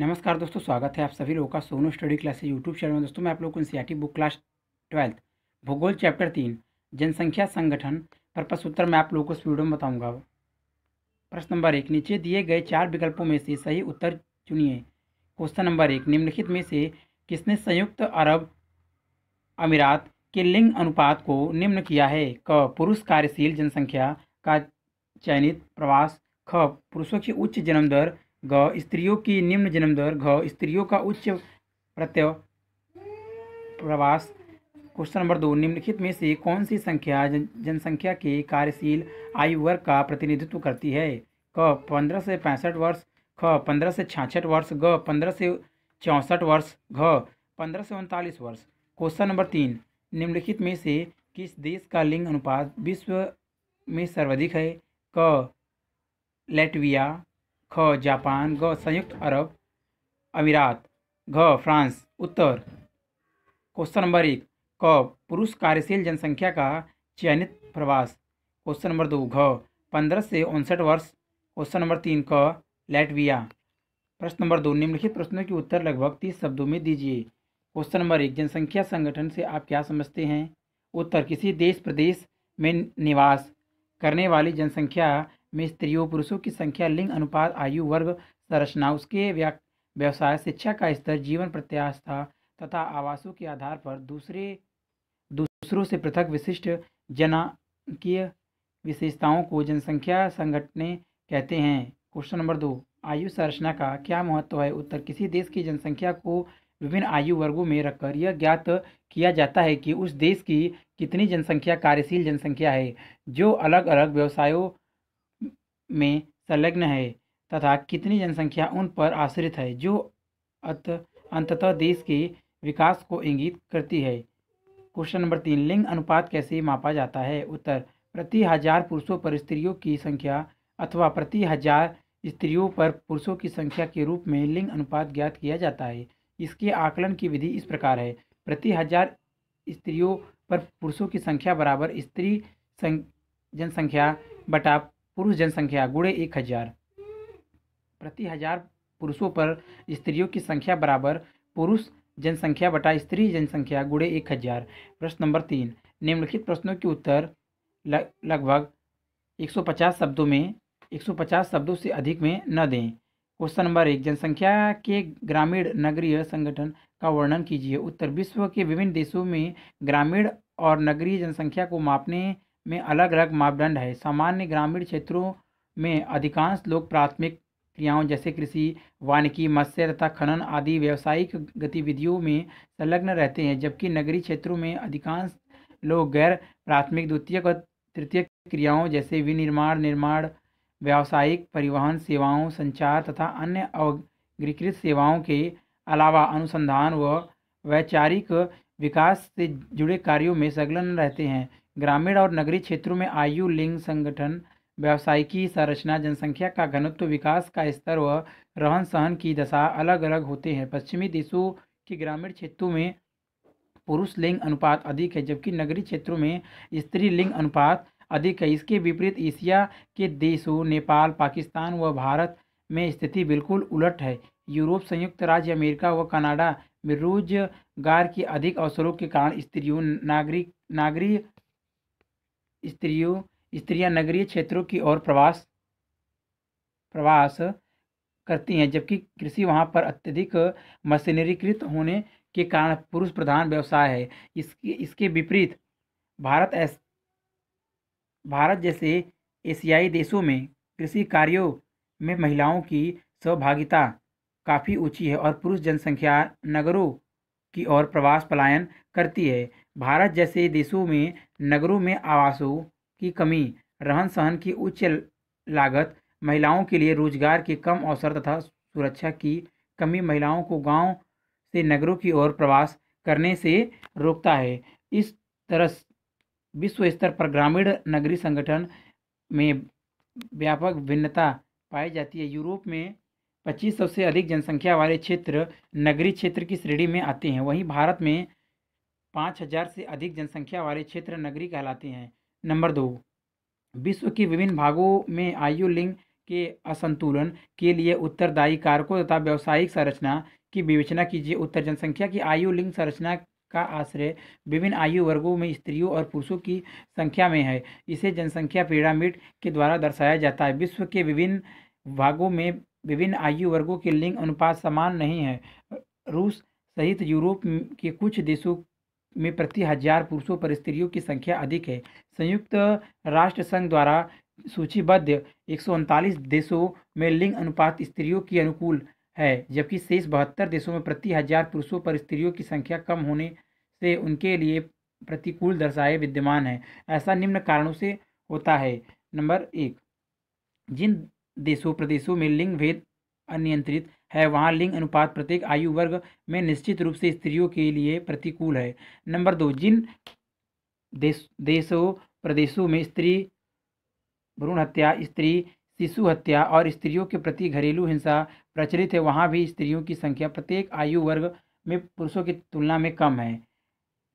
नमस्कार दोस्तों स्वागत है आप सभी लोगों का Sonu study classes YouTube channel में दोस्तों मैं आप लोगों को एनसीईआरटी बुक क्लास ट्वेल्थ भूगोल चैप्टर तीन जनसंख्या संगठन पर प्रश्न उत्तर मैं आप लोगों को इस वीडियो में बताऊंगा प्रश्न नंबर एक नीचे दिए गए चार विकल्पों में से सही उत्तर चुनिए क्वेश्चन नंबर एक निम्नलिखित में से किसने संयुक्त अरब अमीरात के लिंग अनुपात को निम्न किया है क पुरुष कार्यशील जनसंख्या का चयनित प्रवास ख पुरुषों की उच्च जन्म दर घ स्त्रियों की निम्न जन्म दर घ स्त्रियों का उच्च प्रत्यय प्रवास क्वेश्चन नंबर दो निम्नलिखित में से कौन सी संख्या जन, जनसंख्या के कार्यशील आयु वर्ग का प्रतिनिधित्व करती है क पंद्रह से पैंसठ वर्ष ख पंद्रह से छाछठ वर्ष ग पंद्रह से चौंसठ वर्ष घ पंद्रह से उनतालीस वर्ष क्वेश्चन नंबर तीन निम्नलिखित में से किस देश का लिंग अनुपात विश्व में सर्वाधिक है क लेटविया ख जापान ग संयुक्त अरब अमीरात घ फ्रांस उत्तर क्वेश्चन नंबर एक क पुरुष कार्यशील जनसंख्या का चयनित प्रवास क्वेश्चन नंबर दो घ पंद्रह से उनसठ वर्ष क्वेश्चन नंबर तीन क लैटविया प्रश्न नंबर दो निम्नलिखित प्रश्नों के उत्तर लगभग तीस शब्दों में दीजिए क्वेश्चन नंबर एक जनसंख्या संगठन से आप क्या समझते हैं उत्तर किसी देश प्रदेश में निवास करने वाली जनसंख्या में स्त्रियों पुरुषों की संख्या लिंग अनुपात आयु वर्ग संरचना उसके व्यवसाय शिक्षा का स्तर जीवन प्रत्याशा तथा आवासों के आधार पर दूसरे दूसरों से पृथक विशिष्ट जनकीय विशेषताओं को जनसंख्या संगठने कहते हैं क्वेश्चन नंबर दो आयु संरचना का क्या महत्व है उत्तर किसी देश की जनसंख्या को विभिन्न आयु वर्गों में रखकर यह ज्ञात किया जाता है कि उस देश की कितनी जनसंख्या कार्यशील जनसंख्या है जो अलग अलग व्यवसायों में संलग्न है तथा कितनी जनसंख्या उन पर आश्रित है जो अत अंततः देश के विकास को इंगित करती है क्वेश्चन नंबर तीन लिंग अनुपात कैसे मापा जाता है उत्तर प्रति हजार पुरुषों पर स्त्रियों की संख्या अथवा प्रति हजार स्त्रियों पर पुरुषों की संख्या के रूप में लिंग अनुपात ज्ञात किया जाता है इसके आकलन की विधि इस प्रकार है प्रति हजार स्त्रियों पर पुरुषों की संख्या बराबर स्त्री जनसंख्या बटा पुरुष जनसंख्या गुणे एक हजार प्रति हजार पुरुषों पर स्त्रियों की संख्या बराबर पुरुष जनसंख्या बटा स्त्री जनसंख्या गुणे एक हजार प्रश्न नंबर तीन निम्नलिखित प्रश्नों के उत्तर लगभग पचास शब्दों में पचास शब्दों से अधिक में न दें क्वेश्चन नंबर एक जनसंख्या के ग्रामीण नगरीय संगठन का वर्णन कीजिए उत्तर विश्व के विभिन्न देशों में ग्रामीण और नगरीय जनसंख्या को मापने में अलग अलग मापदंड है सामान्य ग्रामीण क्षेत्रों में अधिकांश लोग प्राथमिक क्रियाओं जैसे कृषि वानिकी मत्स्य तथा खनन आदि व्यावसायिक गतिविधियों में संलग्न रहते हैं जबकि नगरीय क्षेत्रों में अधिकांश लोग गैर प्राथमिक द्वितीय और तृतीय क्रियाओं जैसे विनिर्माण निर्माण व्यावसायिक परिवहन सेवाओं संचार तथा अन्य अवग्रीकृत सेवाओं के अलावा अनुसंधान व वैचारिक विकास से जुड़े कार्यों में संलग्न रहते हैं ग्रामीण और नगरीय क्षेत्रों में आयु लिंग संगठन व्यावसायिकी संरचना जनसंख्या का घनत्व विकास का स्तर व रहन सहन की दशा अलग अलग होते हैं पश्चिमी देशों के ग्रामीण क्षेत्रों में पुरुष लिंग अनुपात अधिक है जबकि नगरीय क्षेत्रों में स्त्री लिंग अनुपात अधिक है इसके विपरीत एशिया के देशों नेपाल पाकिस्तान व भारत में स्थिति बिल्कुल उलट है यूरोप संयुक्त राज्य अमेरिका व कनाडा में रोजगार के अधिक अवसरों के कारण स्त्रियों नागरिक नागरी स्त्रियों स्त्रियां नगरीय क्षेत्रों की ओर प्रवास प्रवास करती हैं जबकि कृषि वहाँ पर अत्यधिक मशीनरीकृत होने के कारण पुरुष प्रधान व्यवसाय है इसके इसके विपरीत भारत एस भारत जैसे एशियाई देशों में कृषि कार्यों में महिलाओं की सहभागिता काफ़ी ऊंची है और पुरुष जनसंख्या नगरों की ओर प्रवास पलायन करती है भारत जैसे देशों में नगरों में आवासों की कमी रहन सहन की उच्च लागत महिलाओं के लिए रोजगार के कम अवसर तथा सुरक्षा की कमी महिलाओं को गांव से नगरों की ओर प्रवास करने से रोकता है इस तरह विश्व स्तर पर ग्रामीण नगरीय संगठन में व्यापक भिन्नता पाई जाती है यूरोप में सौ से अधिक जनसंख्या वाले क्षेत्र नगरीय क्षेत्र की श्रेणी में आते हैं वहीं भारत में पाँच हजार से अधिक जनसंख्या वाले क्षेत्र नगरी कहलाते हैं नंबर दो विश्व के विभिन्न भागों में आयु लिंग के असंतुलन के लिए उत्तरदायी कारकों तथा व्यावसायिक संरचना की विवेचना कीजिए उत्तर जनसंख्या की आयु लिंग संरचना का आश्रय विभिन्न आयु वर्गों में स्त्रियों और पुरुषों की संख्या में है इसे जनसंख्या पिरामिड के द्वारा दर्शाया जाता है विश्व के विभिन्न भागों में विभिन्न आयु वर्गों के लिंग अनुपात समान नहीं है रूस सहित यूरोप के कुछ देशों में प्रति हजार पुरुषों पर स्त्रियों की संख्या अधिक है संयुक्त राष्ट्र संघ द्वारा सूचीबद्ध एक देशों में लिंग अनुपात स्त्रियों की अनुकूल है जबकि शेष बहत्तर देशों में प्रति हजार पुरुषों पर स्त्रियों की संख्या कम होने से उनके लिए प्रतिकूल दर्शाए विद्यमान है ऐसा निम्न कारणों से होता है नंबर एक जिन देशों प्रदेशों में लिंग भेद अनियंत्रित है वहाँ लिंग अनुपात प्रत्येक आयु वर्ग में निश्चित रूप से स्त्रियों के लिए प्रतिकूल है नंबर दो जिन देश देशों प्रदेशों में स्त्री भ्रूण हत्या स्त्री शिशु हत्या और स्त्रियों के प्रति घरेलू हिंसा प्रचलित है वहाँ भी स्त्रियों की संख्या प्रत्येक आयु वर्ग में पुरुषों की तुलना में कम है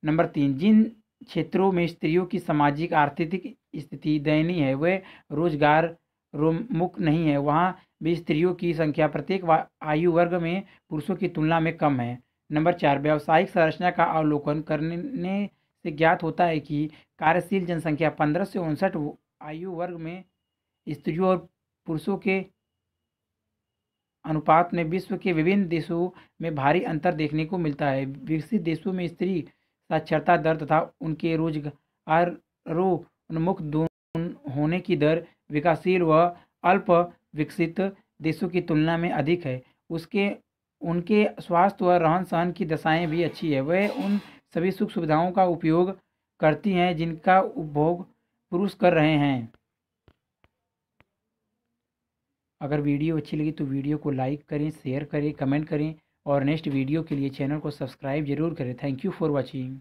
नंबर तीन जिन क्षेत्रों में स्त्रियों की सामाजिक आर्थिक स्थिति दयनीय है वे रोजगार रोमुख नहीं है वहाँ भी स्त्रियों की संख्या प्रत्येक आयु वर्ग में पुरुषों की तुलना में कम है नंबर चार व्यावसायिक संरचना का अवलोकन करने से ज्ञात होता है कि कार्यशील जनसंख्या पंद्रह से उनसठ आयु वर्ग में स्त्रियों और पुरुषों के अनुपात में विश्व के विभिन्न देशों में भारी अंतर देखने को मिलता है विकसित देशों में स्त्री साक्षरता दर तथा उनके रोजगारोन्मुख होने की दर विकासशील व अल्प विकसित देशों की तुलना में अधिक है उसके उनके स्वास्थ्य और रहन सहन की दशाएं भी अच्छी है वह उन सभी सुख सुविधाओं का उपयोग करती हैं जिनका उपभोग पुरुष कर रहे हैं अगर वीडियो अच्छी लगी तो वीडियो को लाइक करें शेयर करें कमेंट करें और नेक्स्ट वीडियो के लिए चैनल को सब्सक्राइब जरूर करें थैंक यू फॉर वॉचिंग